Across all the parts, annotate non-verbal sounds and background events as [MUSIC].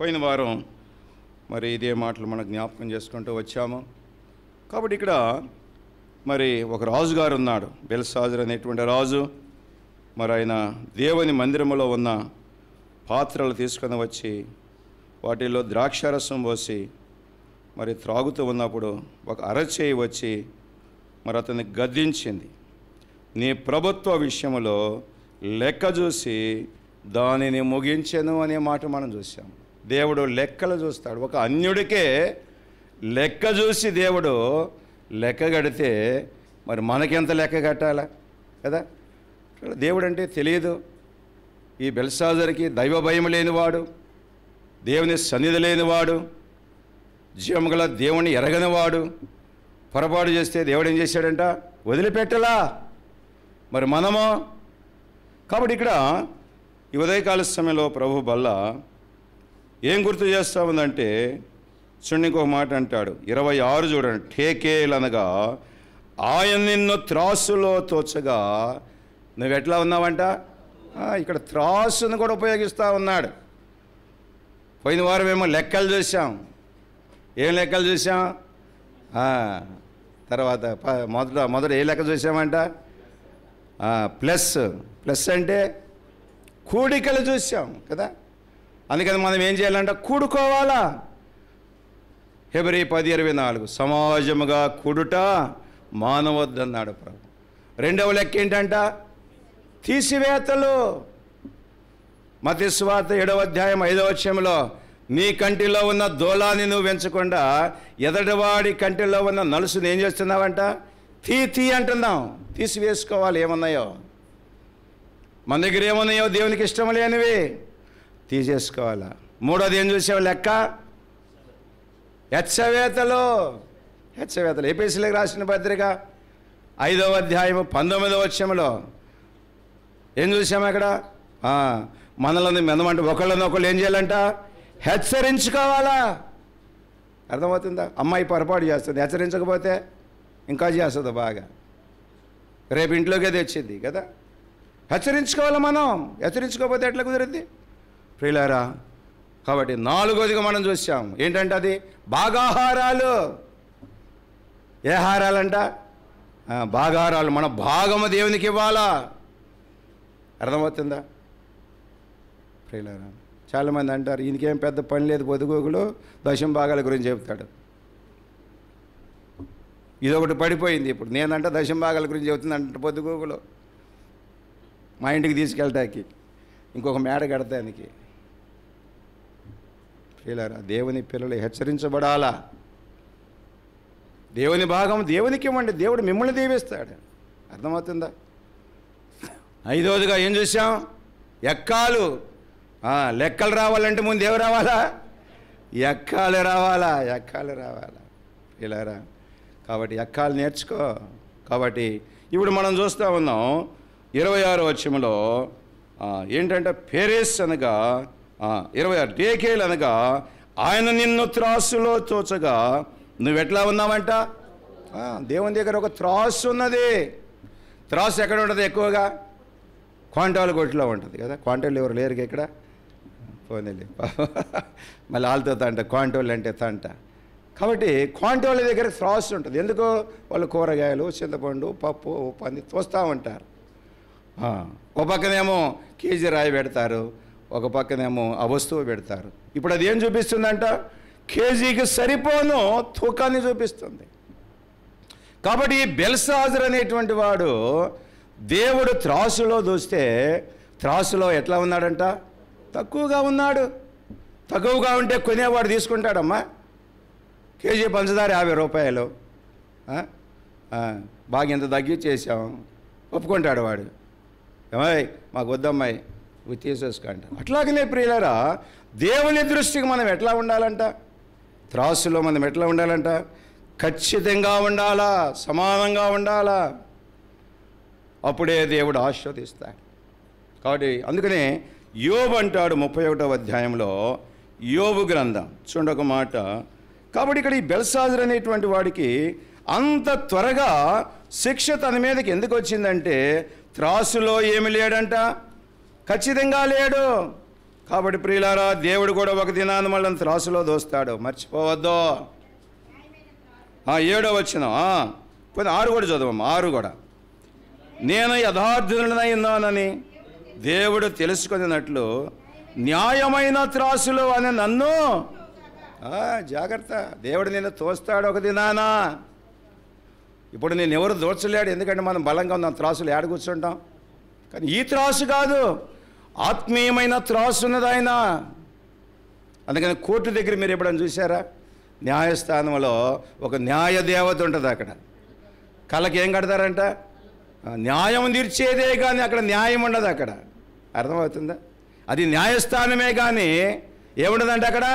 పోయిన వారం మరి ఇదే మాటలు మనం జ్ఞాపకం చేసుకుంటూ వచ్చాము కాబట్టి ఇక్కడ మరి ఒక రాజుగారు ఉన్నాడు బెల్సాజర్ అనేటువంటి రాజు మరి ఆయన దేవుని మందిరంలో ఉన్న పాత్రలు తీసుకొని వచ్చి వాటిలో ద్రాక్షారసం పోసి మరి త్రాగుతూ ఉన్నప్పుడు ఒక అరచేయి వచ్చి మరి అతన్ని గద్దించింది నీ ప్రభుత్వ విషయంలో లెక్క చూసి దానిని ముగించను అనే మాట మనం చూసాము దేవుడు లెక్కలు చూస్తాడు ఒక అన్యుడికే లెక్క చూసి దేవుడు లెక్క కడితే మరి మనకెంత లెక్క కట్టాలా కదా దేవుడు అంటే తెలియదు ఈ బెల్సాజర్కి దైవ భయం లేనివాడు దేవుని సన్నిధి లేనివాడు జీవం గల దేవుని ఎరగనివాడు పొరపాటు చేస్తే దేవుడు ఏం చేశాడంట వదిలిపెట్టలా మరి మనము కాబట్టి ఇక్కడ ఈ ఉదయకాల సమయంలో ప్రభు బల్ల ఏం గుర్తు చేస్తా ఉందంటే చూడండి ఇంకొక మాట అంటాడు ఇరవై ఆరు చూడండి టేకేల్ అనగా ఆయన నిన్ను త్రాసులో తోచగా నువ్వు ఎట్లా ఉన్నావంట ఇక్కడ త్రాసును కూడా ఉపయోగిస్తూ ఉన్నాడు పోయిన వారం ఏమో లెక్కలు చూసాం ఏం లెక్కలు చూసాం తర్వాత మొదట మొదట ఏ లెక్క చూసామంట ప్లస్ ప్లస్ అంటే కూడికలు చూసాం కదా అందుకని మనం ఏం చేయాలంటే కూడుకోవాలా ఫిబ్రవరి పది ఇరవై నాలుగు సమాజముగా కూడుట మానవద్దన్నాడు ప్రభు రెండవ లెక్క ఏంటంట తీసివేతలు మతిస్వాత ఏడవ అధ్యాయం ఐదవ వచ్చంలో నీ కంటిలో ఉన్న దోలాన్ని నువ్వు పెంచకుండా ఎదటివాడి కంటిలో ఉన్న నలుసుని ఏం చేస్తున్నావంట తీ తీ అంటున్నాం తీసివేసుకోవాలి ఏమున్నాయో మన దగ్గర ఏమున్నాయో దేవునికి ఇష్టం లేనివి తీసేసుకోవాలా మూడోది ఏం చూసావు లెక్క హెచ్చవేతలు హెచ్చవేతలు ఏపీసీలకు రాసిన పత్రిక ఐదవ అధ్యాయము పంతొమ్మిదవ వచ్చంలో ఏం చూసాము అక్కడ మనల్ని మెందమంటే ఒకళ్ళని ఒకళ్ళు ఏం చేయాలంట హెచ్చరించుకోవాలా అర్థమవుతుందా అమ్మాయి పొరపాటు చేస్తుంది హెచ్చరించకపోతే ఇంకా చేస్తుంది బాగా రేపు ఇంట్లోకే తెచ్చింది కదా హెచ్చరించుకోవాలి మనం హెచ్చరించుకోకపోతే ఎట్లా కుదిరింది ప్రియులారా కాబట్టి నాలుగోదిగా మనం చూసాం ఏంటంటే అది భాగాహారాలు ఏ హారాలంట భాగాహారాలు మన భాగము దేవునికి ఇవ్వాలా అర్థమవుతుందా ప్రియులారా చాలామంది అంటారు ఈయనకేం పెద్ద పని లేదు పొదుగోకులు దశం భాగాల గురించి చెబుతాడు ఇదొకటి పడిపోయింది ఇప్పుడు నేనంటే దశం భాగాల గురించి చెబుతుంది అంటే పొద్దుగోగులు మా ఇంటికి తీసుకెళ్ళటానికి ఇంకొక మేడ కడతానికి ప్రియులారా దేవుని పిల్లలు హెచ్చరించబడాలా దేవుని భాగం దేవునికి ఇవ్వండి దేవుడు మిమ్మల్ని దీవిస్తాడు అర్థమవుతుందా ఐదోదిగా ఏం చూసాం ఎక్కాలు లెక్కలు రావాలంటే ముందు ఏమి రావాలా ఎక్కాలు రావాలా ఎక్కాలు రావాలా ఇలారా కాబట్టి ఎక్కాలు నేర్చుకో కాబట్టి ఇప్పుడు మనం చూస్తూ ఉన్నాం ఇరవై ఆరో వచ్చంలో ఏంటంటే పేరేస్ అనగా ఇరవై ఆరు టేకేలు అనగా ఆయన నిన్ను త్రాసులో తోచగా ఎట్లా ఉన్నావంట దేవుని దగ్గర ఒక త్రాసు ఉన్నది త్రాసు ఎక్కడ ఉంటుంది ఎక్కువగా క్వాంటాలు కొట్లో ఉంటుంది కదా క్వాంటాలు ఎవరు లేరు ఇక్కడ పోనీ [LAUGHS] మళ్ళీ వాళ్ళతో తంట క్వాంటోళ్ళు అంటే తంట కాబట్టి క్వాంటోళ్ళ దగ్గర త్రాస్ ఉంటుంది ఎందుకు వాళ్ళు కూరగాయలు చింతపండు పప్పు పంది తోస్తూ ఉంటారు ఒక పక్కనేమో కేజీ రాయి పెడతారు ఒక పక్కనేమో ఆ వస్తువు పెడతారు ఇప్పుడు అది ఏం చూపిస్తుందంట కేజీకి సరిపోను తూకాన్ని చూపిస్తుంది కాబట్టి ఈ బెల్సాజర్ అనేటువంటి వాడు దేవుడు త్రాసులో దూస్తే త్రాసులో ఎట్లా ఉన్నాడంట తక్కువగా ఉన్నాడు తక్కువగా ఉంటే కొనేవాడు తీసుకుంటాడమ్మా కేజీ పంచదార యాభై రూపాయలు బాగా ఇంత తగ్గి చేసాం ఒప్పుకుంటాడు వాడు ఏమై మాకు వద్దమ్మాయి తీసేసుకోండి అట్లాగనే ప్రియులరా దేవుని దృష్టికి మనం ఎట్లా ఉండాలంట త్రాసులో మనం ఎట్లా ఉండాలంట ఖచ్చితంగా ఉండాలా సమానంగా ఉండాలా అప్పుడే దేవుడు ఆశ్వదిస్తా కాబట్టి అందుకనే యోబు అంటాడు ముప్పై ఒకటవ అధ్యాయంలో యోబు గ్రంథం ఒక మాట కాబట్టి ఇక్కడ ఈ బెల్సాజర్ అనేటువంటి వాడికి అంత త్వరగా శిక్ష తన మీదకి ఎందుకు వచ్చిందంటే త్రాసులో ఏమి లేడంట ఖచ్చితంగా లేడు కాబట్టి ప్రియులారా దేవుడు కూడా ఒక దినాన్ని మళ్ళీ త్రాసులో దోస్తాడు మర్చిపోవద్దు ఏడో వచ్చిన పోతే ఆరు కూడా చదువు ఆరు కూడా నేను యథార్థులనై ఉన్నానని దేవుడు తెలుసుకున్నట్లు న్యాయమైన త్రాసులు అని నన్ను జాగ్రత్త దేవుడు నిన్ను తోస్తాడు ఒక దినానా ఇప్పుడు నేను ఎవరు దోచలేడు ఎందుకంటే మనం బలంగా ఉన్నాం త్రాసులు ఏడ కూర్చుంటాం కానీ ఈ త్రాసు కాదు ఆత్మీయమైన త్రాసు ఉన్నది ఆయన అందుకని కోర్టు దగ్గర మీరు ఎప్పుడైనా చూసారా న్యాయస్థానంలో ఒక న్యాయ దేవత ఉంటుంది అక్కడ కళ్ళకి ఏం కడతారంట న్యాయం తీర్చేదే కానీ అక్కడ న్యాయం ఉండదు అక్కడ అర్థమవుతుందా అది న్యాయస్థానమే కానీ ఏముండదంటే అక్కడ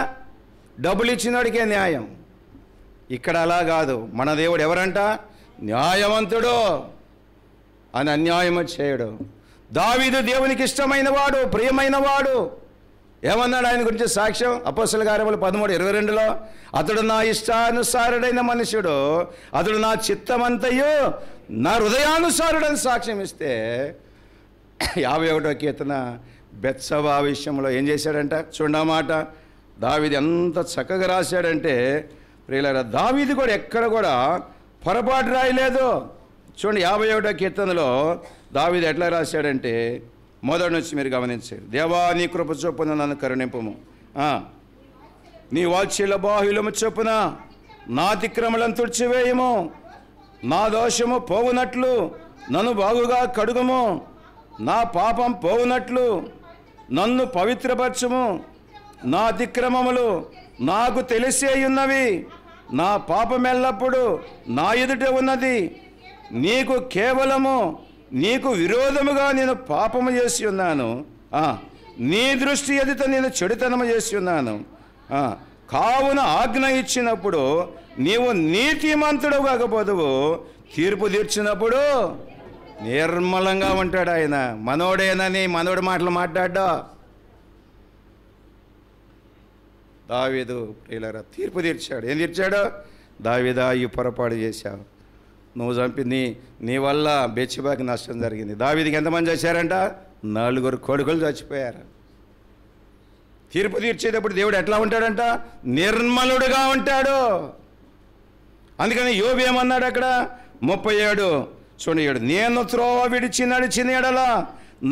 డబ్బులు ఇచ్చినోడికే న్యాయం ఇక్కడ అలా కాదు మన దేవుడు ఎవరంట న్యాయవంతుడు అని అన్యాయం చేయడు దావీదు దేవునికి ఇష్టమైన వాడు ప్రియమైన వాడు ఏమన్నాడు ఆయన గురించి సాక్ష్యం అపోసల కార్యములు పదమూడు ఇరవై రెండులో అతడు నా ఇష్టానుసారుడైన మనుషుడు అతడు నా చిత్తమంతయు నా హృదయానుసారుడని సాక్ష్యం ఇస్తే యాభై ఒకటో కీర్తన బెత్సభా విషయంలో ఏం చేశాడంట చూడమాట దావీది ఎంత చక్కగా రాశాడంటే ప్రియుల దావీది కూడా ఎక్కడ కూడా పొరపాటు రాయలేదు చూడండి యాభై ఒకటో కీర్తనలో దావిది ఎట్లా రాశాడంటే మొదటి నుంచి మీరు గమనించారు దేవా నీ కృప చొప్పున నన్ను కరుణింపము నీ వాత్సల్య బాహులము చొప్పున నా అతిక్రమలను తుడిచివేయము నా దోషము పోవునట్లు నన్ను బాగుగా కడుగుము నా పాపం పోవునట్లు నన్ను పవిత్రపరచము నా అతిక్రమములు నాకు తెలిసే ఉన్నవి నా పాపం ఎల్లప్పుడు నా ఎదుట ఉన్నది నీకు కేవలము నీకు విరోధముగా నేను పాపము చేసి ఉన్నాను నీ దృష్టి ఎదుట నేను చెడుతనము చేసి ఉన్నాను కావున ఆజ్ఞ ఇచ్చినప్పుడు నీవు నీతిమంతుడు కాకపోదువు తీర్పు తీర్చినప్పుడు నిర్మలంగా ఉంటాడు ఆయన మనోడేనని మనోడి మాటలు మాట్లాడ్డా దావేదు ప్రియులరా తీర్పు తీర్చాడు ఏం తీర్చాడు దావేదా ఈ పొరపాటు చేశావు నువ్వు చంపి నీ నీ వల్ల బెచ్చిబాకి నష్టం జరిగింది దావిదికి ఎంతమంది చచ్చారంట నలుగురు కొడుకులు చచ్చిపోయారు తీర్పు తీర్చేటప్పుడు దేవుడు ఎట్లా ఉంటాడంట నిర్మలుడుగా ఉంటాడు అందుకని యోబి ఏమన్నాడు అక్కడ ముప్పై ఏడు చూడ నేను త్రోవ విడిచి నడిచిన ఎడలా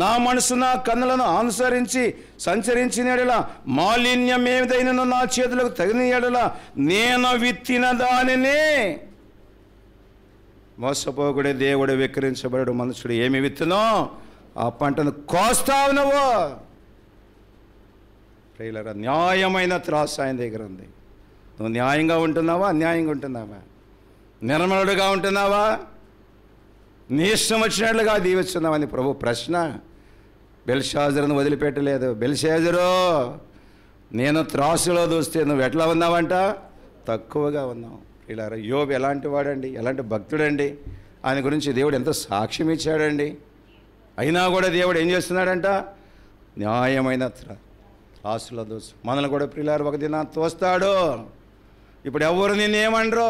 నా మనసు నా కన్నులను అనుసరించి సంచరించిన ఎడల మాలిన్యం ఏదైనను నా చేతులకు తగిన ఎడల నేను విత్తిన దానిని మోసపోకుడే దేవుడు విక్రించబడు మనుషుడు ఏమి విత్తునో ఆ పంటను కోస్తా నువ్వు ప్రియులరా న్యాయమైన త్రాసు ఆయన దగ్గర ఉంది నువ్వు న్యాయంగా ఉంటున్నావా అన్యాయంగా ఉంటున్నావా నిర్మలుడుగా ఉంటున్నావా నీ ఇష్టం వచ్చినట్లుగా దీవిస్తున్నావని ప్రభు ప్రశ్న బెల్షాజరును వదిలిపెట్టలేదు బెల్షాజరు నేను త్రాసులో దూస్తే నువ్వు ఎట్లా ఉన్నావంట తక్కువగా ఉన్నావు ఇలా యోబు ఎలాంటి వాడండి ఎలాంటి భక్తుడండి ఆయన గురించి దేవుడు ఎంత సాక్ష్యం ఇచ్చాడండి అయినా కూడా దేవుడు ఏం చేస్తున్నాడంట న్యాయమైన త్రాసుల దోసు మనల్ని కూడా ప్రియులారు ఒక దిన తోస్తాడు ఇప్పుడు ఎవరు ఏమండరు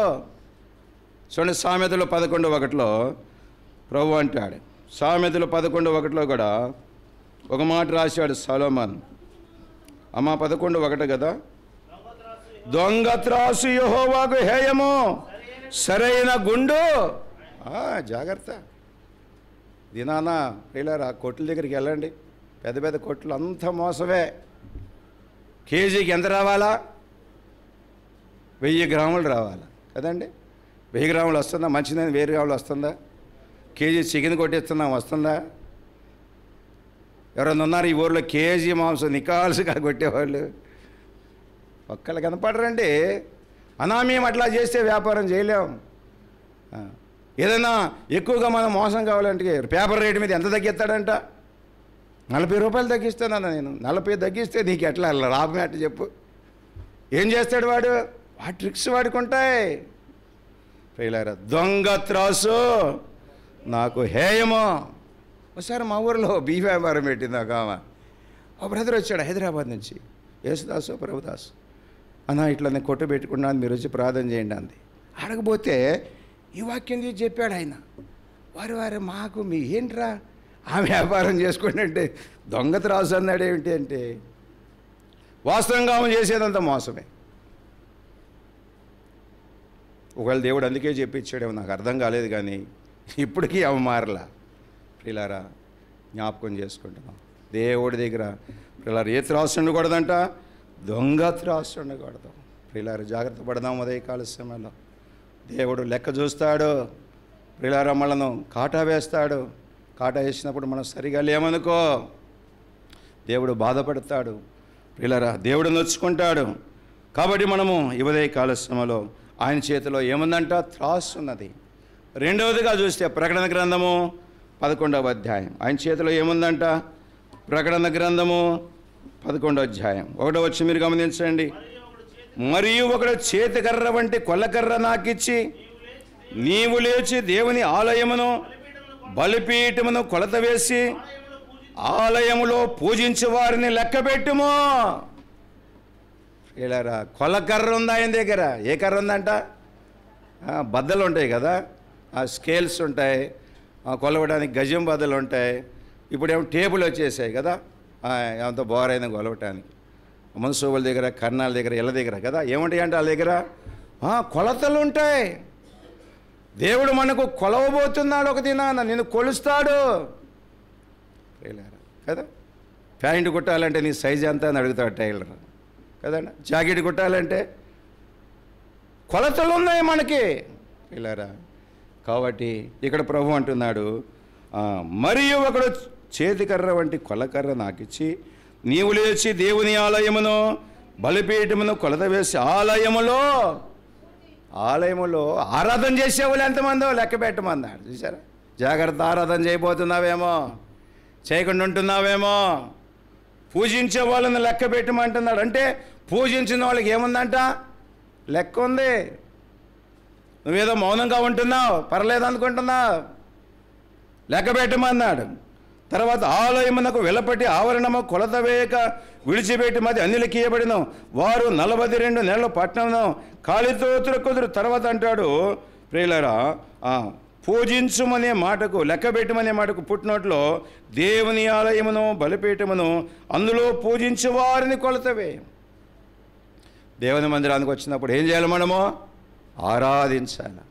చూడండి సామెతలు పదకొండు ఒకటిలో ప్రభు అంటాడు సామెతలు పదకొండు ఒకటిలో కూడా ఒక మాట రాశాడు సలోమన్ అమ్మ పదకొండు ఒకటి కదా దొంగ త్రాసు యహోవాకు హేయము సరైన గుండు జాగ్రత్త దినాన ప్రియులారా కొట్ల దగ్గరికి వెళ్ళండి పెద్ద పెద్ద కొట్లు అంత మోసమే కేజీకి ఎంత రావాలా వెయ్యి గ్రాములు రావాలా కదండి వెయ్యి గ్రాములు వస్తుందా మంచిదని వేరు గ్రాములు వస్తుందా కేజీ చికెన్ కొట్టిస్తున్నాం వస్తుందా ఎవరైనా ఉన్నారు ఈ ఊర్లో కేజీ మాంసం నికాల్సిగా కొట్టేవాళ్ళు ఒక్కళ్ళు కనపడరండి అనా మేము అట్లా చేస్తే వ్యాపారం చేయలేం ఏదైనా ఎక్కువగా మనం మోసం కావాలంటే పేపర్ రేటు మీద ఎంత తగ్గిస్తాడంట నలభై రూపాయలు తగ్గిస్తానన్న నేను నలభై తగ్గిస్తే నీకు ఎట్లా లాభం ఎట్లా చెప్పు ఏం చేస్తాడు వాడు ఆ ట్రిక్స్ వాడుకుంటాయి ప్రియులారా దొంగ త్రాసు నాకు హేయమో ఒకసారి మా ఊరిలో బీ వ్యాపారం పెట్టింది ఒక ఆమె ఒక బ్రదర్ వచ్చాడు హైదరాబాద్ నుంచి యేసుదాసు ప్రభుదాసు అన్న ఇట్లా నేను కొట్టు పెట్టుకున్నాను మీరు వచ్చి ప్రార్థన చేయండి అంది అడగపోతే ఈ వాక్యం తీసి చెప్పాడు ఆయన వారు వారు మాకు మీ ఏంట్రా ఆ వ్యాపారం అంటే దొంగత రాజు అన్నాడు ఏమిటి అంటే వాస్తవంగా ఆమె చేసేదంత మోసమే ఒకవేళ దేవుడు అందుకే చెప్పించాడేమో నాకు అర్థం కాలేదు కానీ ఇప్పటికీ ఆమె మారలా ప్రిలారా జ్ఞాపకం చేసుకుంటున్నాం దేవుడి దగ్గర ప్రిలారా ఏ త్రాసు ఉండకూడదంట దొంగ త్రాసు ఉండకూడదు ప్రియులారు జాగ్రత్త పడదాం ఉదయకాల సమయంలో దేవుడు లెక్క చూస్తాడు ప్రియులార మనను కాటా వేస్తాడు కాటా వేసినప్పుడు మనం సరిగా లేమనుకో దేవుడు బాధపడతాడు ప్రియులరా దేవుడు నొచ్చుకుంటాడు కాబట్టి మనము ఇవదే కాలశ్రమలో ఆయన చేతిలో ఏముందంట త్రాస్ ఉన్నది రెండవదిగా చూస్తే ప్రకటన గ్రంథము పదకొండవ అధ్యాయం ఆయన చేతిలో ఏముందంట ప్రకటన గ్రంథము పదకొండో అధ్యాయం ఒకటో వచ్చి మీరు గమనించండి మరియు ఒకడు చేతికర్ర వంటి కొల్లకర్ర నాకిచ్చి నీవు లేచి దేవుని ఆలయమును బలిపీఠమును కొలత వేసి ఆలయములో పూజించే వారిని లెక్కబెట్టుము ఇలారా కొలకర్ర ఉందా ఆయన దగ్గర ఏ కర్ర ఉందంట బద్దలు ఉంటాయి కదా ఆ స్కేల్స్ ఉంటాయి కొలవడానికి గజం బద్దలు ఉంటాయి ఇప్పుడేమో టేబుల్ వచ్చేసాయి కదా అంత బోరైంది గొలవటానికి మనసోబుల దగ్గర కర్ణాల దగ్గర ఇళ్ళ దగ్గర కదా ఏమంటాయి అంటే వాళ్ళ దగ్గర కొలతలు ఉంటాయి దేవుడు మనకు కొలవబోతున్నాడు ఒక దినాన నిన్ను కొలుస్తాడు కదా ప్యాంటు కుట్టాలంటే నీ సైజ్ ఎంత అని అడుగుతాడు టైలర్ కదండి జాకెట్ కుట్టాలంటే కొలతలు ఉన్నాయి మనకి ఇలారా కాబట్టి ఇక్కడ ప్రభు అంటున్నాడు మరియు ఒకడు చేతికర్ర వంటి కొలకర్ర నాకిచ్చి నీవు లేచి దేవుని ఆలయమును బలిపీఠమును కొలత వేసి ఆలయములో ఆలయములో ఆరాధన చేసేవాళ్ళు ఎంతమందో లెక్క పెట్టమన్నాడు చూసారా జాగ్రత్త ఆరాధన చేయబోతున్నావేమో చేయకుండా ఉంటున్నావేమో పూజించే వాళ్ళని లెక్క పెట్టమంటున్నాడు అంటే పూజించిన వాళ్ళకి ఏముందంట లెక్క ఉంది నువ్వేదో మౌనంగా ఉంటున్నావు పర్లేదు అనుకుంటున్నావు లెక్క పెట్టమన్నాడు తర్వాత ఆలయమునకు వెలపటి ఆవరణము కొలత వేయక విడిచిపెట్టి మధ్య అన్నిలకీయబడిన వారు నలభై రెండు నెలలు పట్టణం కాలితో కుదురు తర్వాత అంటాడు ప్రియులరా పూజించుమనే మాటకు లెక్కబెట్టమనే మాటకు పుట్టినట్లో దేవుని ఆలయమును బలిపీఠమును అందులో పూజించు వారిని కొలతవే దేవుని మందిరానికి వచ్చినప్పుడు ఏం చేయాలి మనము ఆరాధించాలి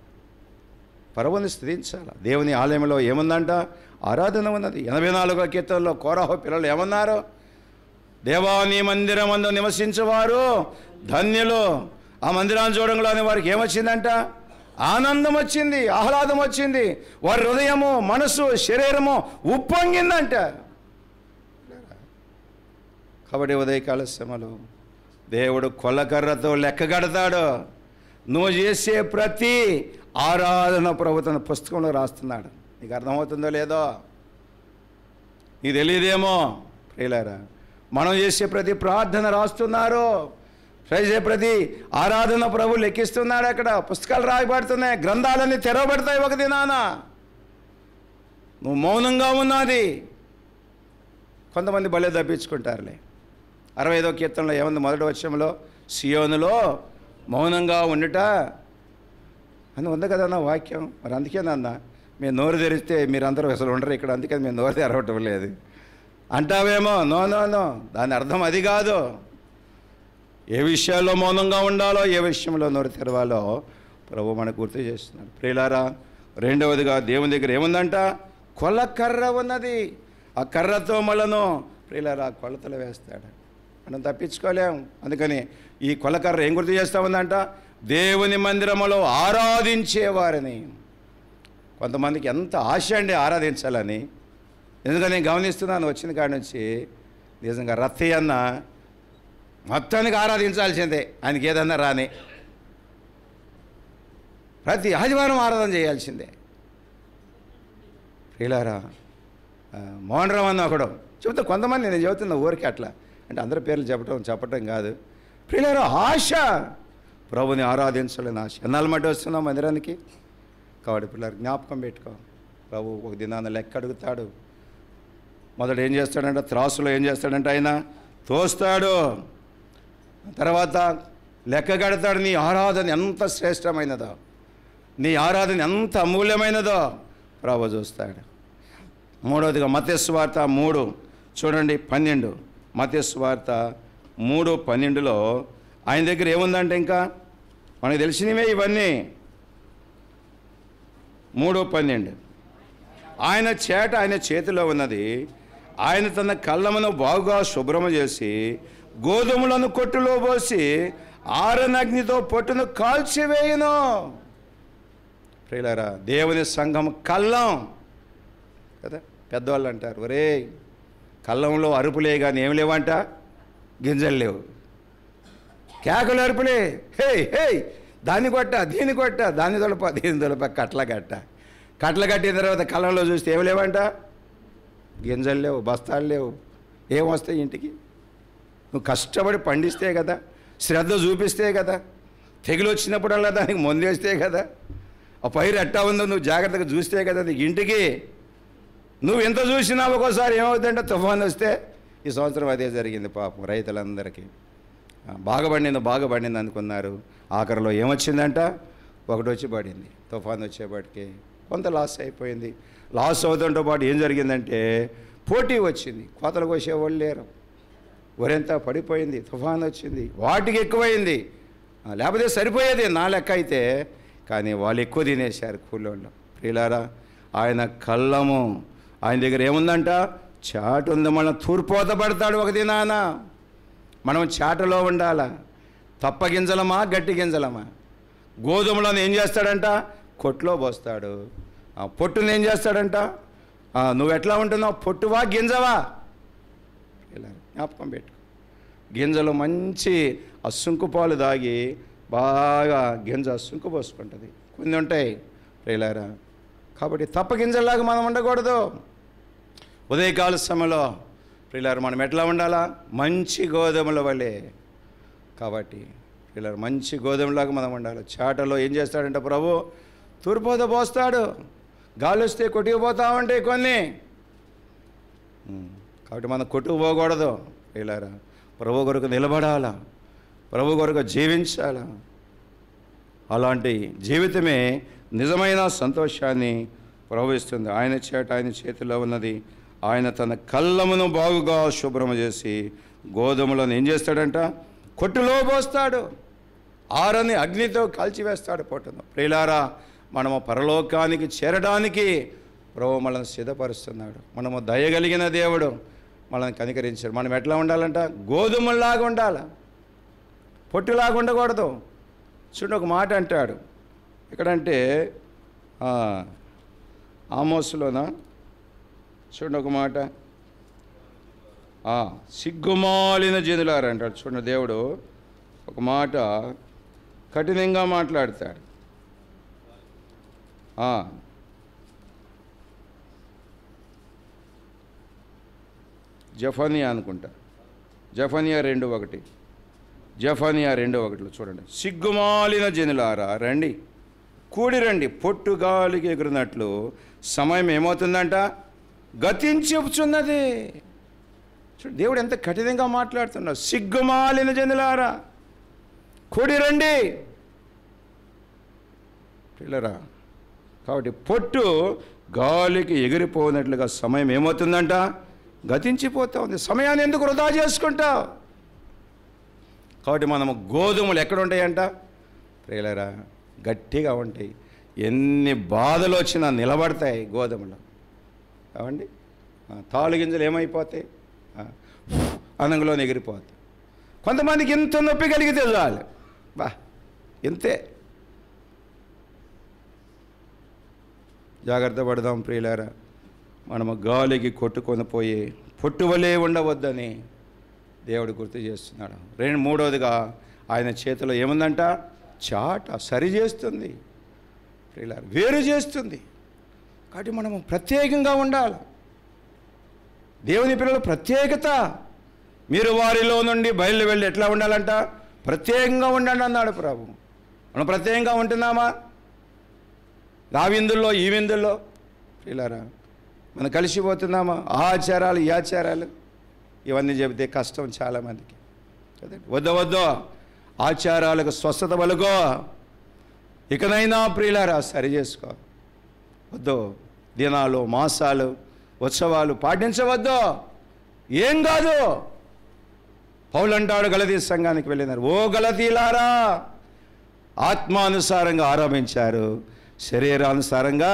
పరవుని స్థుతించాలి దేవుని ఆలయంలో ఏముందంట ఆరాధన ఉన్నది ఎనభై నాలుగో కీర్తనలో కోరాహో పిల్లలు ఏమన్నారు దేవాని మందిరం అందు నివసించేవారు ధన్యులు ఆ మందిరాన్ని చూడంలోనే వారికి ఏమొచ్చిందంట ఆనందం వచ్చింది ఆహ్లాదం వచ్చింది వారి హృదయము మనసు శరీరము ఉప్పొంగిందంట కాబట్టి ఉదయకాల శ్రమలు దేవుడు కొల్లకర్రతో లెక్క కడతాడు నువ్వు చేసే ప్రతి ఆరాధన ప్రభుత్వ పుస్తకంలో రాస్తున్నాడు నీకు అర్థమవుతుందో లేదో నీకు తెలియదేమో ప్రియులారా మనం చేసే ప్రతి ప్రార్థన రాస్తున్నారు చేసే ప్రతి ఆరాధన ప్రభు లెక్కిస్తున్నాడు అక్కడ పుస్తకాలు రాయబడుతున్నాయి గ్రంథాలన్నీ తెరవబడతాయి ఒక దినాన నువ్వు మౌనంగా ఉన్నది కొంతమంది బలే తప్పించుకుంటారులే అరవై ఐదో కీర్తనలో ఏముంది మొదటి వచ్చంలో సియోనులో మౌనంగా ఉండుట అని ఉంది కదా నా వాక్యం మరి అందుకే నాన్న మేము నోరు తెరిస్తే మీరందరూ అసలు ఉండరు ఇక్కడ అందుకని మేము నోరు తెరవటం లేదు అంటావేమో నో నో నో దాని అర్థం అది కాదు ఏ విషయాల్లో మౌనంగా ఉండాలో ఏ విషయంలో నోరు తెరవాలో ప్రభు మనకు గుర్తు చేస్తున్నాడు ప్రియులారా రెండవదిగా దేవుని దగ్గర ఏముందంట కొల కర్ర ఉన్నది ఆ కర్రతో మళ్ళను ప్రియులారా కొలతలు వేస్తాడు మనం తప్పించుకోలేం అందుకని ఈ కొలకర్ర ఏం గుర్తు చేస్తామందంట దేవుని మందిరములో ఆరాధించేవారిని కొంతమందికి ఎంత ఆశ అండి ఆరాధించాలని ఎందుకంటే నేను గమనిస్తున్నాను వచ్చిన కాడ నుంచి నిజంగా రత్తయ్య అన్న మొత్తానికి ఆరాధించాల్సిందే ఆయనకి ఏదన్నా రాని ప్రతి ఆదివారం ఆరాధన చేయాల్సిందే ప్రియులారా మోహన్ రావు అన్న ఒకడు చెబుతా కొంతమంది నేను చెబుతున్నా ఊరికి అట్లా అంటే అందరి పేర్లు చెప్పడం చెప్పటం కాదు ప్రియులారా ఆశ ప్రభుని ఆరాధించలేని ఆశ ఎన్నాళ్ళు మట్టి వస్తున్నాం మందిరానికి కాబట్టి పిల్లలకి జ్ఞాపకం పెట్టుకో ప్రభు ఒక దినాన్ని లెక్క అడుగుతాడు మొదట ఏం చేస్తాడంటే త్రాసులో ఏం చేస్తాడంటే ఆయన తోస్తాడు తర్వాత లెక్క కడతాడు నీ ఆరాధన ఎంత శ్రేష్టమైనదో నీ ఆరాధన ఎంత అమూల్యమైనదో ప్రభు చూస్తాడు మూడవదిగా మత్స్వార్త మూడు చూడండి పన్నెండు మత్స్వార్త మూడు పన్నెండులో ఆయన దగ్గర ఏముందంటే ఇంకా మనకు తెలిసినవే ఇవన్నీ మూడో పన్నెండు ఆయన చేట ఆయన చేతిలో ఉన్నది ఆయన తన కళ్ళమును బాగుగా శుభ్రము చేసి గోధుమలను కొట్టులో పోసి ఆరనగ్నితో పొట్టును కాల్చివేయను ప్రియులరా దేవుని సంఘం కళ్ళం కదా పెద్దవాళ్ళు అంటారు ఒరే కళ్ళంలో అరుపులే కానీ ఏం లేవంట గింజలు లేవు కేకలు అరుపులే హే హే దాన్ని కొట్ట దీన్ని కొట్ట దాన్ని తొలప దీన్ని తొలప కట్ల కట్ట కట్ల కట్టిన తర్వాత కళ్ళలో చూస్తే ఏమి లేవంట గింజలు లేవు బస్తాలు లేవు ఏమొస్తాయి ఇంటికి నువ్వు కష్టపడి పండిస్తే కదా శ్రద్ధ చూపిస్తే కదా తెగులు వచ్చినప్పుడల్లా దానికి వేస్తే కదా ఆ పైరు ఎట్టా ఉందో నువ్వు జాగ్రత్తగా చూస్తే కదా నీకు ఇంటికి నువ్వు ఎంత చూసినా ఒక్కోసారి ఏమవుతుందంటే తుఫాన్ వస్తే ఈ సంవత్సరం అదే జరిగింది పాపం రైతులందరికీ బాగా పడింది బాగా పడింది అనుకున్నారు ఆఖరిలో ఏమొచ్చిందంట ఒకటి వచ్చి పడింది తుఫాన్ వచ్చేపాటికి కొంత లాస్ అయిపోయింది లాస్ అవుతుంటో పాటు ఏం జరిగిందంటే పోటీ వచ్చింది కోతలు కోసేవాళ్ళు లేరు వరంతా పడిపోయింది తుఫాన్ వచ్చింది వాటికి ఎక్కువైంది లేకపోతే సరిపోయేది నా లెక్క అయితే కానీ వాళ్ళు ఎక్కువ తినేశారు కూలోళ్ళు ప్రియులారా ఆయన కళ్ళము ఆయన దగ్గర ఏముందంట చాటు ఉంది మన తూర్పోత పడతాడు ఒక దినానా మనం చాటలో ఉండాలా తప్ప గట్టి గింజలమా గోధుమలను ఏం చేస్తాడంట కొట్లో పోస్తాడు పొట్టును ఏం చేస్తాడంట నువ్వు ఎట్లా ఉంటున్నావు పొట్టువా గింజవా ఇలా జ్ఞాపకం పెట్టు గింజలు మంచి అస్సుంకు పాలు దాగి బాగా గింజ అస్సుంకు పోసుకుంటుంది కొన్ని ఉంటాయి రేలారా కాబట్టి తప్ప గింజల్లాగా మనం ఉండకూడదు ఉదయకాల సమయంలో పిల్లలు మనం ఎట్లా ఉండాలా మంచి గోధుమల వలె కాబట్టి పిల్లలు మంచి గోధుమలాగా మనం ఉండాలి చాటలో ఏం చేస్తాడంటే ప్రభు తూర్పుత పోస్తాడు గాలి వస్తే కొట్టుకుపోతా ఉంటాయి కొన్ని కాబట్టి మనం కొట్టుకుపోకూడదు పిల్లరా ప్రభు కొరకు నిలబడాలా ప్రభు కొరకు జీవించాలా అలాంటి జీవితమే నిజమైన సంతోషాన్ని ప్రభు ఆయన చేట ఆయన చేతిలో ఉన్నది ఆయన తన కళ్ళమును బాగుగా శుభ్రం చేసి గోధుమలను ఏం చేస్తాడంట కొట్టులో పోస్తాడు ఆరని అగ్నితో కాల్చివేస్తాడు పొట్టును ప్రియులారా మనము పరలోకానికి చేరడానికి ప్రభు మనల్ని సిద్ధపరుస్తున్నాడు మనము దయగలిగిన దేవుడు మనల్ని కనికరించాడు మనం ఎట్లా ఉండాలంట గోధుమలాగా ఉండాలి పొట్టులాగా ఉండకూడదు చూడు ఒక మాట అంటాడు ఎక్కడంటే ఆమోసులోనా చూడండి ఒక మాట సిగ్గుమాలిన జనులారు అంటాడు చూడండి దేవుడు ఒక మాట కఠినంగా మాట్లాడతాడు జఫానియా అనుకుంటా జఫానియా రెండు ఒకటి జఫానియా రెండు ఒకటిలో చూడండి సిగ్గుమాలిన జనులారా రండి కూడి రండి పొట్టుగాలికి ఎగురినట్లు సమయం ఏమవుతుందంట గతించుచున్నది చూడు దేవుడు ఎంత కఠినంగా మాట్లాడుతున్నాడు సిగ్గుమాలిన జనులారా కుడి రండి పిల్లరా కాబట్టి పొట్టు గాలికి ఎగిరిపోయినట్లుగా సమయం ఏమవుతుందంట గతించిపోతూ ఉంది సమయాన్ని ఎందుకు వృధా చేసుకుంటావు కాబట్టి మనము గోధుమలు ఎక్కడ ఉంటాయంట ప్రియులరా గట్టిగా ఉంటాయి ఎన్ని బాధలు వచ్చినా నిలబడతాయి గోధుమలు ఏమండి తాళు గింజలు ఏమైపోతాయి అనంగులో ఎగిరిపోతాయి కొంతమందికి ఇంత నొప్పి కలిగితే చాలు బా ఇంతే జాగ్రత్త పడదాం ప్రియులారా మనము గాలికి కొట్టుకొని పోయి పొట్టువలే ఉండవద్దని దేవుడు గుర్తు చేస్తున్నాడు రెండు మూడవదిగా ఆయన చేతిలో ఏముందంట చాట సరి చేస్తుంది ప్రియులారు వేరు చేస్తుంది కాబట్టి మనము ప్రత్యేకంగా ఉండాలి దేవుని పిల్లలు ప్రత్యేకత మీరు వారిలో నుండి బయలు వెళ్ళి ఎట్లా ఉండాలంట ప్రత్యేకంగా ఉండండి అన్నాడు ప్రభు మనం ప్రత్యేకంగా ఉంటున్నామా రావిందుల్లో ఈ విందుల్లో పిల్లరా మనం కలిసిపోతున్నామా ఆచారాలు ఈ ఆచారాలు ఇవన్నీ చెబితే కష్టం చాలామందికి వద్ద వద్ద ఆచారాలకు స్వస్థత వలుగో ఇకనైనా ప్రియులారా సరి చేసుకో వద్దు దినాలు మాసాలు ఉత్సవాలు పాటించవద్దు ఏం కాదు పౌలంటాడు గలతీ సంఘానికి వెళ్ళినారు ఓ గలతీలారా ఆత్మానుసారంగా ఆరంభించారు శరీరానుసారంగా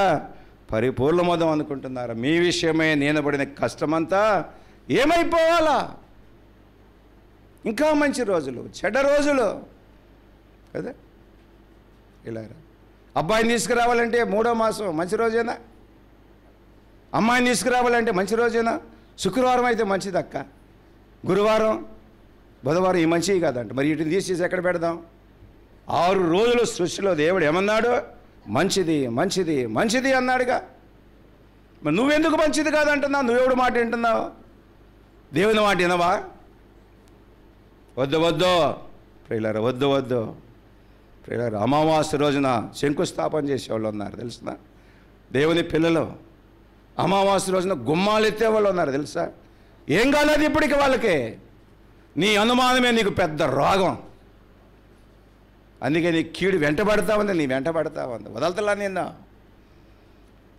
పరిపూర్ణమదం అనుకుంటున్నారు మీ విషయమే నేను పడిన కష్టమంతా ఏమైపోవాలా ఇంకా మంచి రోజులు చెడ్డ రోజులు కదా ఇలా అబ్బాయిని తీసుకురావాలంటే మూడో మాసం మంచి రోజేనా అమ్మాయిని తీసుకురావాలంటే మంచి రోజేనా శుక్రవారం అయితే మంచిది అక్క గురువారం బుధవారం ఈ మంచివి కాదంట మరి వీటిని తీసేసి ఎక్కడ పెడదాం ఆరు రోజుల సృష్టిలో దేవుడు ఏమన్నాడు మంచిది మంచిది మంచిది అన్నాడుగా మరి నువ్వెందుకు మంచిది కాదంటున్నావు నువ్వెవడు మాట వింటున్నావు దేవుని మాట వినవా వద్దు వద్దు ప్రియులారా వద్దు వద్దు అమావాస్య రోజున శంకుస్థాపన చేసేవాళ్ళు ఉన్నారు తెలుసా దేవుని పిల్లలు అమావాస్య రోజున గుమ్మాలు వాళ్ళు ఉన్నారు తెలుసా ఏం కాలేదు ఇప్పటికి వాళ్ళకి నీ అనుమానమే నీకు పెద్ద రోగం అందుకే నీ కీడు వెంటబడతా ఉంది నీ వెంటబడతా ఉంది వదలతలా నిన్న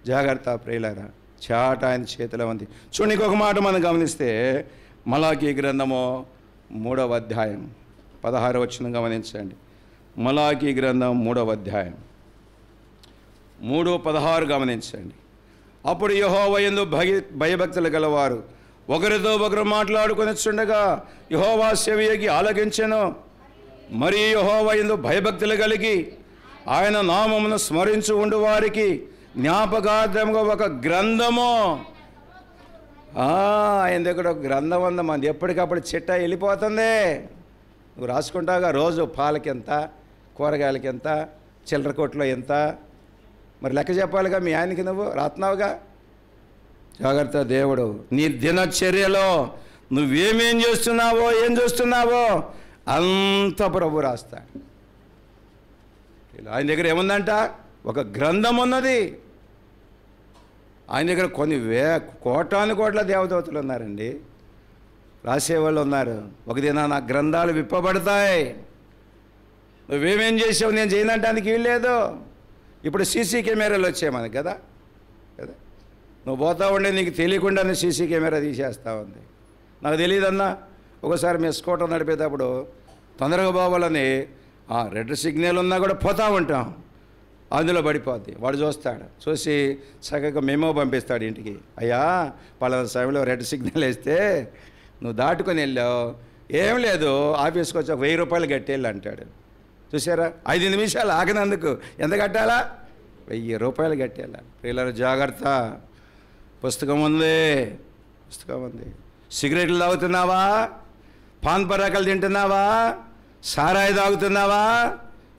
జాగ్రత్త ప్రియులారా చాట ఆయన చేతిలో ఉంది చూడండి ఇంకొక మాట మనం గమనిస్తే మలాకీ గ్రంథము మూడవ అధ్యాయం పదహారు వచ్చిన గమనించండి మలాకీ గ్రంథం మూడవ అధ్యాయం మూడు పదహారు గమనించండి అప్పుడు యహోవ ఎందు భయ భయభక్తులు గలవారు ఒకరితో ఒకరు మాట్లాడుకొని చుండగా యహోవా సెవియకి ఆలకించను మరి యహోవ భయభక్తులు కలిగి ఆయన నామమును స్మరించు ఉండు వారికి జ్ఞాపకార్థంగా ఒక గ్రంథము ఆయన దగ్గర ఒక గ్రంథం మంది ఎప్పటికప్పుడు చిట్ట వెళ్ళిపోతుంది నువ్వు రాసుకుంటావుగా రోజు పాలకింత కూరగాయలకి ఎంత చిల్లర కోట్లో ఎంత మరి లెక్క చెప్పాలిగా మీ ఆయనకి నువ్వు రాత్నావుగా జాగ్రత్త దేవుడు నీ దినచర్యలో నువ్వేమేం చేస్తున్నావో ఏం చూస్తున్నావో అంత ప్రభు రాస్తా ఆయన దగ్గర ఏముందంట ఒక గ్రంథం ఉన్నది ఆయన దగ్గర కొన్ని వే కోటాను కోట్ల దేవదూతలు ఉన్నారండి రాసేవాళ్ళు ఉన్నారు ఒక నా గ్రంథాలు విప్పబడతాయి నువ్వేమేం చేసావు నేను చేయనంటానికి వీల్లేదు ఇప్పుడు సీసీ కెమెరాలు వచ్చాయి మనకి కదా కదా నువ్వు పోతా ఉండే నీకు తెలియకుండానే సీసీ కెమెరా తీసేస్తా ఉంది నాకు తెలియదన్నా ఒకసారి మీ స్కూటర్ నడిపేటప్పుడు తొందరగా పోవాలని రెడ్ సిగ్నల్ ఉన్నా కూడా పోతా ఉంటాం అందులో పడిపోద్ది వాడు చూస్తాడు చూసి చక్కగా మేమో పంపిస్తాడు ఇంటికి అయ్యా పలానా సమయంలో రెడ్ సిగ్నల్ వేస్తే నువ్వు దాటుకొని వెళ్ళావు ఏం లేదు ఆఫీస్కి వచ్చి వెయ్యి రూపాయలు కట్టేళ్ళు అంటాడు చూసారా ఐదు నిమిషాలు ఆగినందుకు ఎంత కట్టాలా వెయ్యి రూపాయలు కట్టేలా ప్రియుల జాగ్రత్త పుస్తకం ఉంది పుస్తకం ఉంది సిగరెట్లు తాగుతున్నావా పాన్ పరాకలు తింటున్నావా సారాయి తాగుతున్నావా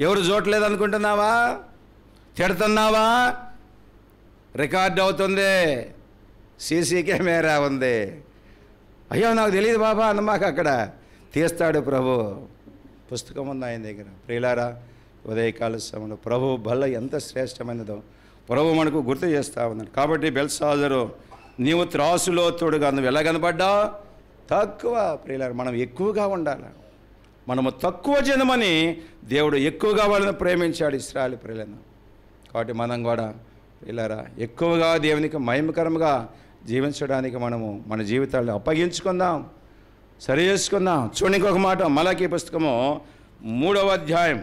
ఎవరు చూడలేదు అనుకుంటున్నావా తిడుతున్నావా రికార్డ్ అవుతుంది సీసీ కెమెరా ఉంది అయ్యో నాకు తెలియదు బాబా అన్నమాక అక్కడ తీస్తాడు ప్రభు పుస్తకం ఉంది ఆయన దగ్గర ప్రియులారా ఉదయకాల సమయంలో ప్రభు బల్ల ఎంత శ్రేష్టమైనదో ప్రభు మనకు గుర్తు చేస్తూ ఉన్నాడు కాబట్టి బెల్సాదరు నీవు త్రాసులో తోడుగా నువ్వు ఎలా కనబడ్డా తక్కువ ప్రియులారు మనం ఎక్కువగా ఉండాలి మనము తక్కువ జనమని దేవుడు ఎక్కువగా వాళ్ళని ప్రేమించాడు ఇస్రాయలు ప్రియులను కాబట్టి మనం కూడా ప్రియులారా ఎక్కువగా దేవునికి మహిమకరంగా జీవించడానికి మనము మన జీవితాలను అప్పగించుకుందాం సరి చేసుకుందాం చూడండి ఇంకొక మాట మలాకీ పుస్తకము మూడవ అధ్యాయం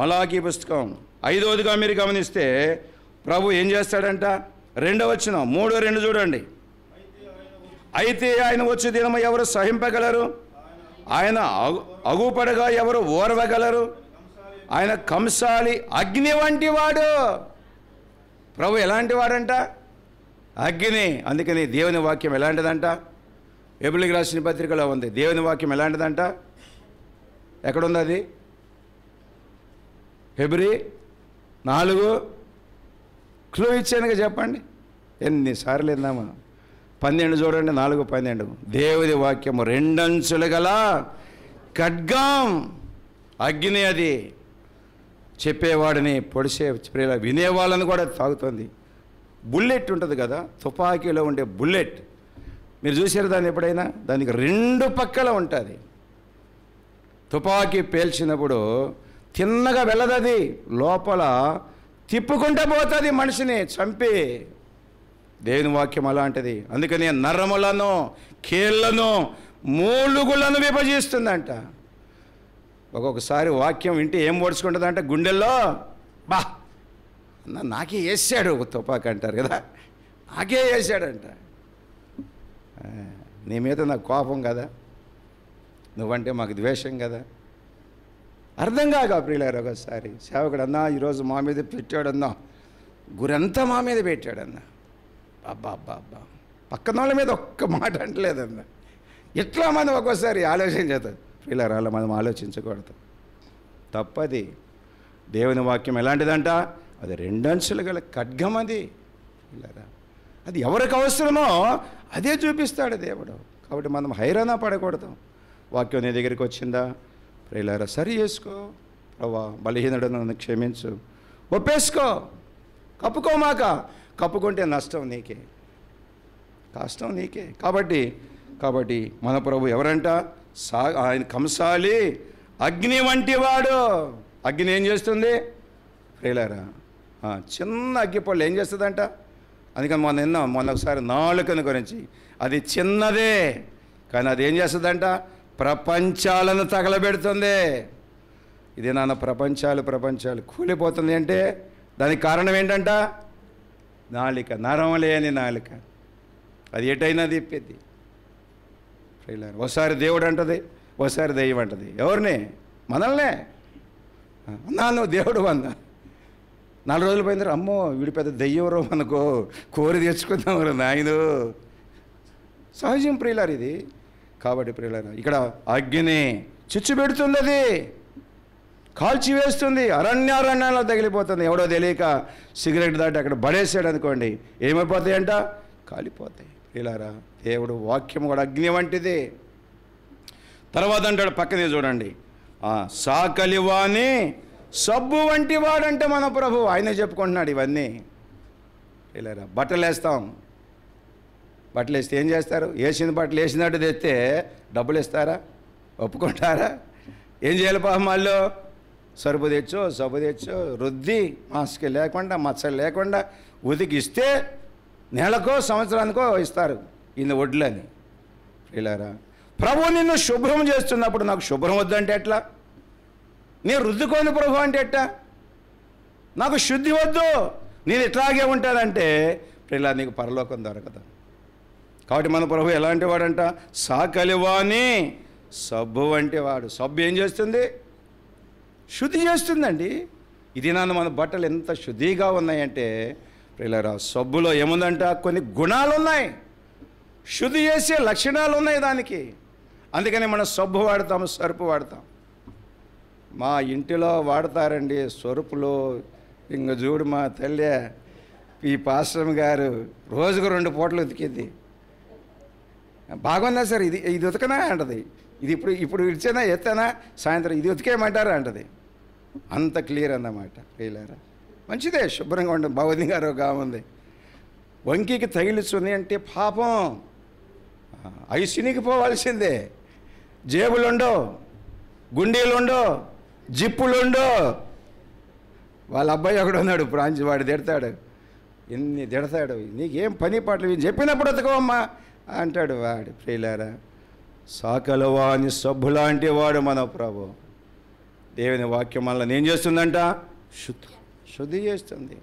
మలాకీ పుస్తకం ఐదవదిగా మీరు గమనిస్తే ప్రభు ఏం చేస్తాడంట రెండవ వచ్చిన మూడో రెండు చూడండి అయితే ఆయన వచ్చే దినం ఎవరు సహింపగలరు ఆయన అగుపడగా ఎవరు ఓర్వగలరు ఆయన కంసాలి అగ్ని వంటి వాడు ప్రభు ఎలాంటి వాడంట అగ్ని అందుకని దేవుని వాక్యం ఎలాంటిదంట ఏబుల్కి రాసిన పత్రికలో ఉంది దేవుని వాక్యం ఎలాంటిదంట ఎక్కడుంది అది ఫిబ్రి నాలుగు క్లూ ఇచ్చానుగా చెప్పండి ఎన్నిసార్లు ఇందామా పన్నెండు చూడండి నాలుగు పన్నెండు దేవుని వాక్యము రెండంచులు గల ఖడ్గాం అగ్ని అది చెప్పేవాడిని పొడిసే ప్రియలా వినేవాళ్ళని కూడా తాగుతుంది బుల్లెట్ ఉంటుంది కదా తుపాకీలో ఉండే బుల్లెట్ మీరు చూసారు దాన్ని ఎప్పుడైనా దానికి రెండు పక్కల ఉంటుంది తుపాకీ పేల్చినప్పుడు తిన్నగా వెళ్ళదది లోపల తిప్పుకుంటూ పోతుంది మనిషిని చంపి దేవుని వాక్యం అలాంటిది అందుకని నరములను కీళ్లను మూలుగులను విభజిస్తుందంట ఒక్కొక్కసారి వాక్యం వింటే ఏం ఓడ్చుకుంటుందంట గుండెల్లో బా నాకే వేసాడు తుపాకీ అంటారు కదా నాకే వేసాడంట నీ మీద నాకు కోపం కదా నువ్వంటే మాకు ద్వేషం కదా అర్థం కాక ప్రియులారు ఒకసారి అన్నా ఈరోజు మా మీద పెట్టాడన్నా గురంతా మా మీద పెట్టాడన్నా అబ్బా అబ్బా అబ్బా పక్కన వాళ్ళ మీద ఒక్క మాట అంటలేదన్న ఎట్లా మనం ఒక్కోసారి ఆలోచన చేద్దాం ప్రియులారు అలా మనం ఆలోచించకూడదు తప్పది దేవుని వాక్యం ఎలాంటిదంట అది రెండంచులు గల ఖడ్గం అది పిల్లరా అది ఎవరికి అవసరమో అదే చూపిస్తాడు దేవుడు కాబట్టి మనం హైరాణ పడకూడదు వాక్యం నీ దగ్గరికి వచ్చిందా ప్రియులారా సరి చేసుకో ప్రవ్వా బలహీనుడు నన్ను క్షమించు ఒప్పేసుకో కప్పుకోమాక కప్పుకుంటే నష్టం నీకే కష్టం నీకే కాబట్టి కాబట్టి మన ప్రభు ఎవరంట సా ఆయన కంసాలి అగ్ని వంటివాడు అగ్ని ఏం చేస్తుంది ప్రియులారా చిన్న అగ్గిపళ్ళు ఏం చేస్తుందంట అందుకని మొన్న విన్నాం మొన్న ఒకసారి నాలుకని గురించి అది చిన్నదే కానీ అది ఏం చేస్తుందంట ప్రపంచాలను తగలబెడుతుంది ఇది నాన్న ప్రపంచాలు ప్రపంచాలు కూలిపోతుంది అంటే దానికి కారణం ఏంటంట నాలిక నరం లేని నాలిక అది ఎటైనా తిప్పేది ఒకసారి దేవుడు అంటది ఒకసారి దెయ్యం అంటది ఎవరిని మనల్నే నాన్న నువ్వు దేవుడు అన్నా నాలుగు రోజులు పోయిందరూ అమ్మో వీడి పెద్ద దెయ్యవరో మనకు కోరి తెచ్చుకుందాం రా నాయను సహజం ప్రియులారు ఇది కాబట్టి ప్రియులారు ఇక్కడ అగ్ని చిచ్చు పెడుతుంది అది కాల్చివేస్తుంది అరణ్యారణ్యాల్లో తగిలిపోతుంది ఎవడో తెలియక సిగరెట్ దాటి అక్కడ పడేసాడు అనుకోండి ఏమైపోతాయంట కాలిపోతాయి ప్రియులారా దేవుడు వాక్యం కూడా అగ్ని వంటిది తర్వాత అంటాడు పక్కనే చూడండి సాకలివాని సబ్బు వంటి వాడంటే మన ప్రభు ఆయన చెప్పుకుంటున్నాడు ఇవన్నీ ఇలారా బట్టలు వేస్తాం బట్టలు వేస్తే ఏం చేస్తారు వేసిన బట్టలు వేసినట్టు తెస్తే డబ్బులు ఇస్తారా ఒప్పుకుంటారా ఏం చేయాలి పాపం వాళ్ళు సరుపు తెచ్చో సబ్బు తెచ్చో రుద్ది మాస్క్ లేకుండా మచ్చలు లేకుండా ఉతికిస్తే నెలకో సంవత్సరానికో ఇస్తారు ఇది ఒడ్లని ఇలారా ప్రభు నిన్ను శుభ్రం చేస్తున్నప్పుడు నాకు శుభ్రం వద్దంటే ఎట్లా నేను రుద్దుకోను ప్రభు అంటే ఎట్టా నాకు శుద్ధి వద్దు నేను ఇట్లాగే ఉంటానంటే ఇలా నీకు పరలోకం దొరకదు కాబట్టి మన ప్రభు ఎలాంటి వాడంట సాకలివాణి సబ్బు వంటి వాడు సబ్బు ఏం చేస్తుంది శుద్ధి చేస్తుందండి ఇది నన్ను మన బట్టలు ఎంత శుద్ధిగా ఉన్నాయంటే ప్రిలరా సబ్బులో ఏముందంట కొన్ని గుణాలు ఉన్నాయి శుద్ధి చేసే లక్షణాలు ఉన్నాయి దానికి అందుకని మనం సబ్బు వాడతాము సరుపు వాడతాం మా ఇంటిలో వాడతారండి సొరుపులు ఇంక చూడు మా తల్లి ఈ పాశ్రమ గారు రోజుకు రెండు పూటలు ఉతికిద్ది బాగుందా సార్ ఇది ఇది ఉతకనా అంటది ఇది ఇప్పుడు ఇప్పుడు ఇచ్చేనా ఎత్తానా సాయంత్రం ఇది ఉతికేయమంటారా అంటది అంత క్లియర్ అన్నమాట క్లియరా మంచిదే శుభ్రంగా ఉండదు భగవతి గారు ఉంది వంకికి తగిలిస్తుంది అంటే పాపం అవి పోవాల్సిందే జేబులుండో గుండీలుండో జిప్పులుండో వాళ్ళ అబ్బాయి ఒకడు ఉన్నాడు ప్రాంచి వాడు తిడతాడు ఎన్ని తిడతాడు నీకేం పని పాటలు చెప్పినప్పుడు అతకవమ్మా అంటాడు వాడు ప్రియులారా సాకలవాని సబ్బులాంటి వాడు మన ప్రభు దేవుని వాక్యం వల్ల ఏం చేస్తుందంట శుద్ధి శుద్ధి చేస్తుంది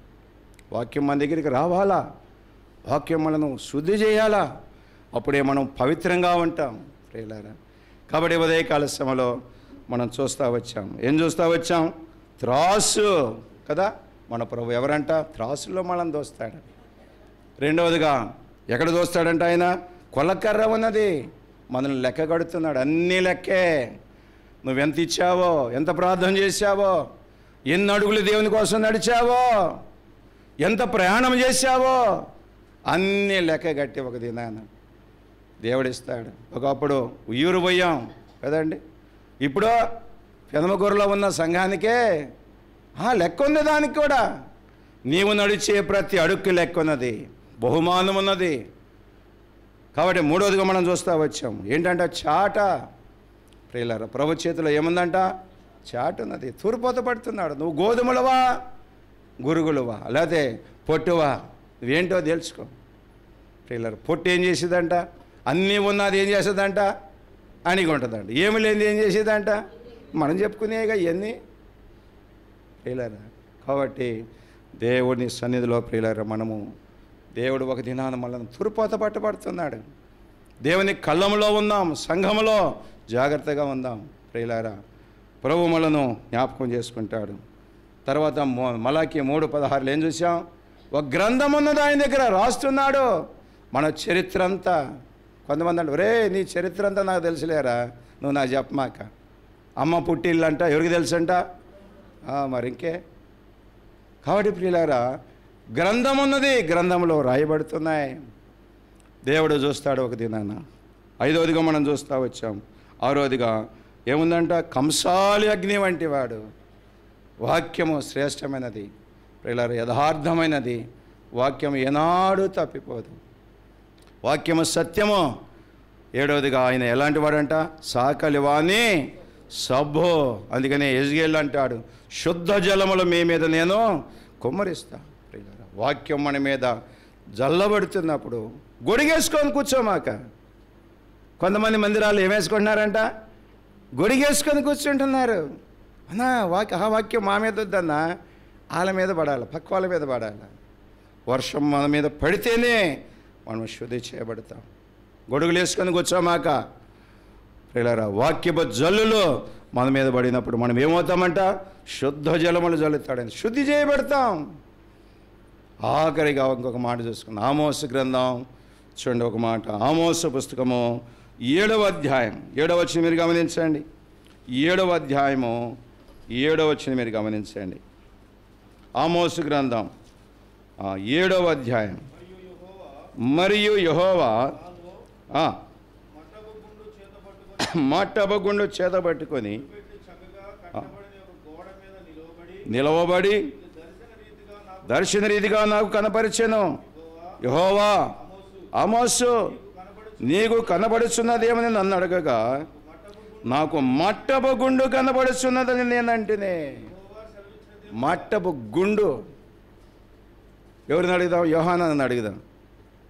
వాక్యం మన దగ్గరికి రావాలా వాక్యం మనను శుద్ధి చేయాలా అప్పుడే మనం పవిత్రంగా ఉంటాం ప్రియులారా కాబట్టి ఉదయకాల సమయంలో మనం చూస్తూ వచ్చాం ఏం చూస్తూ వచ్చాం త్రాసు కదా మన ప్రభు ఎవరంట త్రాసులో మనం దోస్తాడు రెండవదిగా ఎక్కడ దోస్తాడంట ఆయన కొలకర్ర ఉన్నది మనల్ని లెక్క కడుతున్నాడు అన్నీ లెక్కే నువ్వెంత ఇచ్చావో ఎంత ప్రార్థన చేశావో ఎన్ని అడుగులు దేవుని కోసం నడిచావో ఎంత ప్రయాణం చేశావో అన్నీ లెక్క కట్టి ఒక దినాన దేవుడిస్తాడు ఒకప్పుడు ఉయ్యూరు పోయాం కదండి ఇప్పుడు పెదమగూరులో ఉన్న సంఘానికే లెక్క ఉంది దానికి కూడా నీవు నడిచే ప్రతి అడుక్కి లెక్క ఉన్నది బహుమానం ఉన్నది కాబట్టి మూడోదిగా మనం చూస్తూ వచ్చాము ఏంటంటే చాట ప్రియులారా ప్రభు చేతిలో ఏముందంట చాట ఉన్నది తూర్పోత పడుతున్నాడు నువ్వు గోధుమలవా గురుగులువా లేకపోతే పొట్టువా నువ్వేంటో తెలుసుకో ప్రియులారా పొట్టు ఏం చేసేదంట అన్నీ ఉన్నది ఏం చేసేదంట అనిగి ఉంటుందండి ఏమి లేని ఏం చేసేదంట మనం చెప్పుకునేగా ఇవన్నీ ప్రియులరా కాబట్టి దేవుడిని సన్నిధిలో ప్రియులరా మనము దేవుడు ఒక దినాన మనల్ని తురుపోత పట్టబడుతున్నాడు దేవుని కళ్ళంలో ఉందాం సంఘములో జాగ్రత్తగా ఉందాం ప్రియులారా ప్రభుమలను జ్ఞాపకం చేసుకుంటాడు తర్వాత మలాకి మూడు పదహారులు ఏం చూసాం ఒక గ్రంథం ఉన్నది ఆయన దగ్గర రాస్తున్నాడు మన చరిత్ర అంతా కొంతమంది అంటే ఒరే నీ చరిత్ర అంతా నాకు తెలుసులేరా నువ్వు నాకు చెప్పమాక అమ్మ పుట్టిల్లు అంట ఎవరికి తెలుసంట మరి ఇంకే కాబట్టి ప్రియులారా గ్రంథం ఉన్నది గ్రంథంలో రాయబడుతున్నాయి దేవుడు చూస్తాడు ఒక దినాన ఐదోదిగా మనం చూస్తూ వచ్చాం ఆరోదిగా ఏముందంట కంసాలి అగ్ని వంటి వాడు వాక్యము శ్రేష్టమైనది ప్రియులారు యథార్థమైనది వాక్యం ఏనాడు తప్పిపోదు వాక్యము సత్యము ఏడవదిగా ఆయన ఎలాంటి వాడంట వాణి సబ్బో అందుకనే ఎజ్గేల్ అంటాడు శుద్ధ జలములు మీ మీద నేను కుమ్మరిస్తా వాక్యం మన మీద జల్లబడుతున్నప్పుడు గొడిగేసుకొని కూర్చోమాక కొంతమంది మందిరాలు ఏమేసుకుంటున్నారంట గొడిగేసుకొని కూర్చుంటున్నారు అన్నా వాక్య ఆ వాక్యం మా మీద వద్దన్నా వాళ్ళ మీద పడాలి పక్క వాళ్ళ మీద పడాలి వర్షం మన మీద పడితేనే మనం శుద్ధి చేయబడతాం గొడుగులు వేసుకొని కూర్చోమాక ప్రియులరా వాక్యపు జల్లులు మన మీద పడినప్పుడు మనం ఏమవుతామంట శుద్ధ జలములు జల్లుతాడని శుద్ధి చేయబడతాం ఆఖరిగా ఇంకొక మాట చూసుకుందాం ఆమోస గ్రంథం చూడండి ఒక మాట ఆమోస పుస్తకము ఏడవ అధ్యాయం ఏడవ వచ్చిన మీరు గమనించండి ఏడవ అధ్యాయము ఏడవ వచ్చిన మీరు గమనించండి ఆమోస గ్రంథం ఏడవ అధ్యాయం మరియు యహోవా మట్టబగుండు చేత పట్టుకొని నిలవబడి దర్శన రీతిగా నాకు కనపరిచాను యహోవా అమోసు నీకు ఏమని నన్ను అడగగా నాకు మట్టపు గుండు కనబడుచున్నదని నేనంటేనే మట్టపు గుండు ఎవరిని అడుగుదాం యోహానాన్ని అడుగుదాం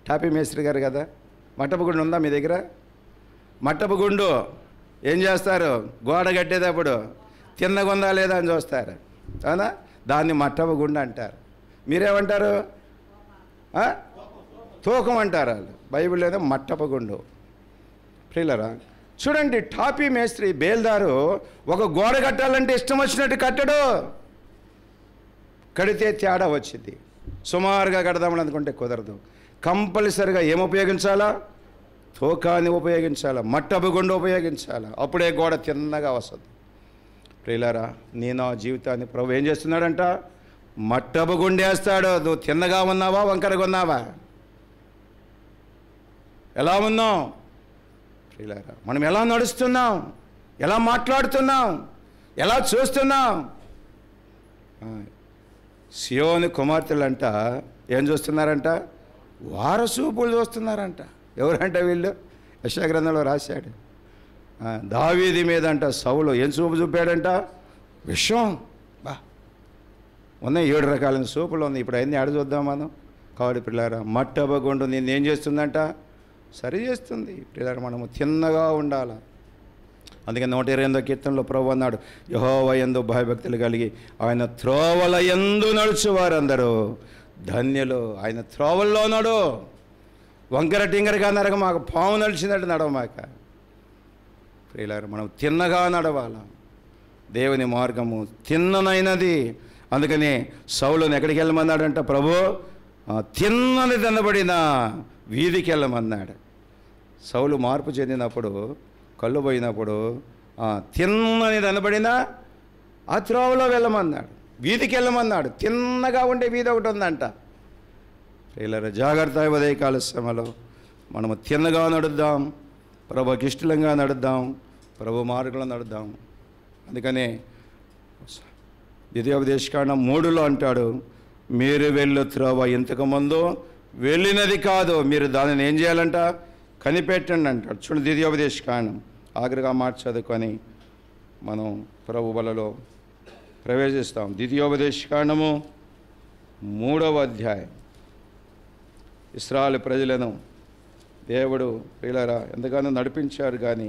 టాపీ మేస్త్రి గారు కదా మట్టపగుండు ఉందా మీ దగ్గర మట్టపగుండు ఏం చేస్తారు గోడ కట్టేటప్పుడు తిన్నగుందా లేదా అని చూస్తారు అవునా దాన్ని మట్టపగుండు అంటారు మీరేమంటారు తూకం అంటారు వాళ్ళు బైబిల్ లేదా మట్టపగుండు ప్రియులరా చూడండి టాపీ మేస్త్రి బేల్దారు ఒక గోడ కట్టాలంటే ఇష్టం వచ్చినట్టు కట్టడు కడితే తేడా వచ్చింది సుమారుగా కడదామని అనుకుంటే కుదరదు కంపల్సరిగా ఏం ఉపయోగించాలా తోకాన్ని ఉపయోగించాలా మట్టపు గుండు ఉపయోగించాలా అప్పుడే గోడ తిన్నగా వస్తుంది ప్రియులారా నేను ఆ జీవితాన్ని ప్రభు ఏం చేస్తున్నాడంట మట్టబుగుండేస్తాడు గుండేస్తాడు నువ్వు తిన్నగా ఉన్నావా వంకరగా ఉన్నావా ఎలా ఉన్నాం ప్రియులారా మనం ఎలా నడుస్తున్నాం ఎలా మాట్లాడుతున్నాం ఎలా చూస్తున్నాం సియోని కుమార్తెలంట ఏం చూస్తున్నారంట వారసూపులు చూస్తున్నారంట ఎవరంట వీళ్ళు యశగ్రంథంలో రాశాడు దావీది మీద అంట సవులు ఏం చూపు చూపాడంట విషం బా ఉన్నాయి ఏడు రకాలైన సూపులు ఉన్నాయి ఇప్పుడు అయింది ఆడ చూద్దాం మనం కాబట్టి పిల్లర మట్టబగుండు నేను ఏం చేస్తుందంట సరి చేస్తుంది పిల్లలు మనము తిన్నగా ఉండాలి అందుకే నూట ఇరవై ఎనిమిదో కీర్తనలో ప్రభు అన్నాడు యహోవ ఎందు భయభక్తులు కలిగి ఆయన త్రోవల ఎందు నడుచువారందరూ ధన్యులు ఆయన త్రోవల్లో ఉన్నాడు వంకర టింగరగా నడక మాకు పాము నడిచినట్టు నడవమాక ప్రియులారు మనం తిన్నగా నడవాల దేవుని మార్గము తిన్ననైనది అందుకని సౌలను ఎక్కడికి వెళ్ళమన్నాడంట ప్రభు తిన్నది తినబడిన వీధికి వెళ్ళమన్నాడు సౌలు మార్పు చెందినప్పుడు కళ్ళు పోయినప్పుడు తిన్నది తినబడిన ఆ త్రోవలో వెళ్ళమన్నాడు వీధికి వెళ్ళమన్నాడు తిన్నగా ఉండే వీధి ఒకటి ఉందంట ప్రియులర జాగ్రత్త కాల శ్రమలో మనము తిన్నగా నడుద్దాం ప్రభుకి ఇష్టలంగా నడుద్దాం ప్రభు మార్గంలో నడుద్దాం అందుకనే ద్వితీయోపదేశకాండం మూడులో అంటాడు మీరు వెళ్ళు త్రోవ ఇంతకుముందు వెళ్ళినది కాదు మీరు దానిని ఏం చేయాలంట కనిపెట్టండి అంటాడు చూడండి ద్వితీయోపదేశకాండం ఆగ్రగా మార్చదు చదువుకొని మనం ప్రభు వలలో ప్రవేశిస్తాం ద్వితీయోపదేశకాండము మూడవ అధ్యాయం ఇస్రాయల్ ప్రజలను దేవుడు ప్రియులరా ఎంతగానో నడిపించారు కానీ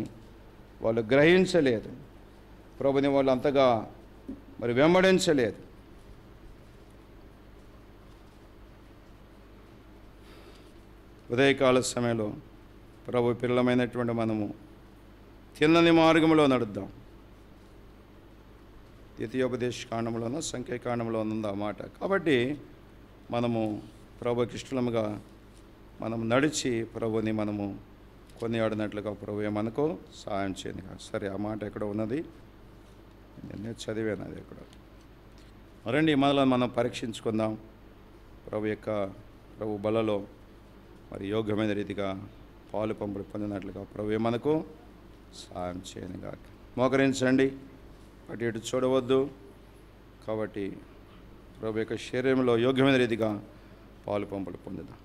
వాళ్ళు గ్రహించలేదు ప్రభుని వాళ్ళు అంతగా మరి వెంబడించలేదు ఉదయకాల సమయంలో ప్రభు పిల్లమైనటువంటి మనము తిన్నని మార్గంలో నడుద్దాం ద్వితీయోపదేశ కాండంలోనూ సంఖ్యాకాండంలో ఉంది ఆ మాట కాబట్టి మనము ప్రభు ఇష్టముగా మనం నడిచి ప్రభుని మనము కొనియాడినట్లుగా ప్రభు మనకు సహాయం చేయండి సరే ఆ మాట ఎక్కడ ఉన్నది నేను చదివాను అది ఎక్కడ రండి మనలో మనం పరీక్షించుకుందాం ప్రభు యొక్క ప్రభు బలలో మరి యోగ్యమైన రీతిగా పాలు పంపుడు పొందినట్లుగా ప్రభు మనకు సాయం చేయను గాక మోకరించండి అటు ఇటు చూడవద్దు కాబట్టి ప్రభు యొక్క శరీరంలో యోగ్యమైన రీతిగా పాలు పంపలు పొందుదాం